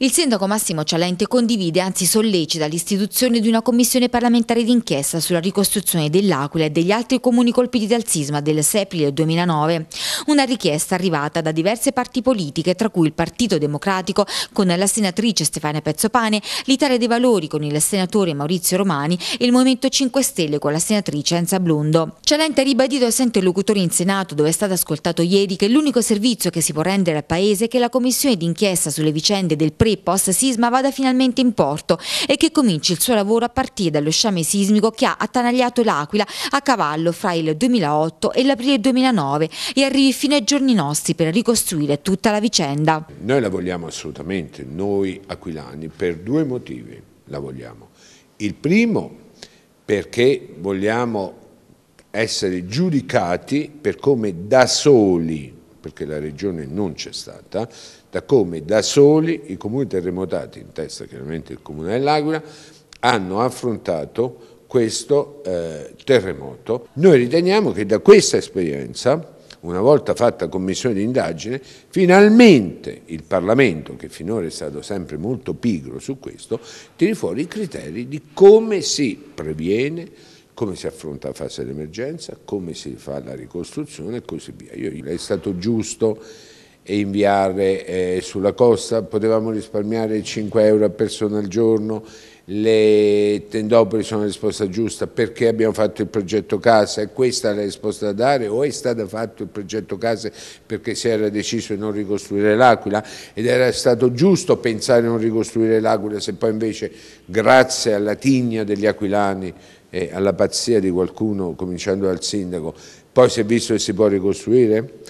Il sindaco Massimo Cialente condivide, anzi sollecita, l'istituzione di una commissione parlamentare d'inchiesta sulla ricostruzione dell'Aquila e degli altri comuni colpiti dal sisma del 6 aprile 2009, una richiesta arrivata da diverse parti politiche, tra cui il Partito Democratico con la senatrice Stefania Pezzopane, l'Italia dei Valori con il senatore Maurizio Romani e il Movimento 5 Stelle con la senatrice Enza Blundo. Cialente ha ribadito ai suoi interlocutori in Senato, dove è stato ascoltato ieri, che l'unico servizio che si può rendere al Paese è che la commissione d'inchiesta sulle vicende del pre free post sisma vada finalmente in porto e che cominci il suo lavoro a partire dallo sciame sismico che ha attanagliato l'Aquila a cavallo fra il 2008 e l'aprile 2009 e arrivi fino ai giorni nostri per ricostruire tutta la vicenda. Noi la vogliamo assolutamente, noi aquilani, per due motivi la vogliamo. Il primo perché vogliamo essere giudicati per come da soli perché la regione non c'è stata, da come da soli i comuni terremotati, in testa chiaramente il comune dell'Aquila, hanno affrontato questo eh, terremoto. Noi riteniamo che da questa esperienza una volta fatta commissione di indagine, finalmente il Parlamento, che finora è stato sempre molto pigro su questo, tiri fuori i criteri di come si previene, come si affronta la fase d'emergenza, come si fa la ricostruzione e così via. Io, è stato giusto inviare eh, sulla costa, potevamo risparmiare 5 euro a persona al giorno, le tendopoli sono la risposta giusta, perché abbiamo fatto il progetto casa è questa la risposta da dare o è stato fatto il progetto casa perché si era deciso di non ricostruire l'Aquila ed era stato giusto pensare di non ricostruire l'Aquila se poi invece grazie alla tigna degli aquilani alla pazzia di qualcuno, cominciando dal sindaco, poi si è visto che si può ricostruire?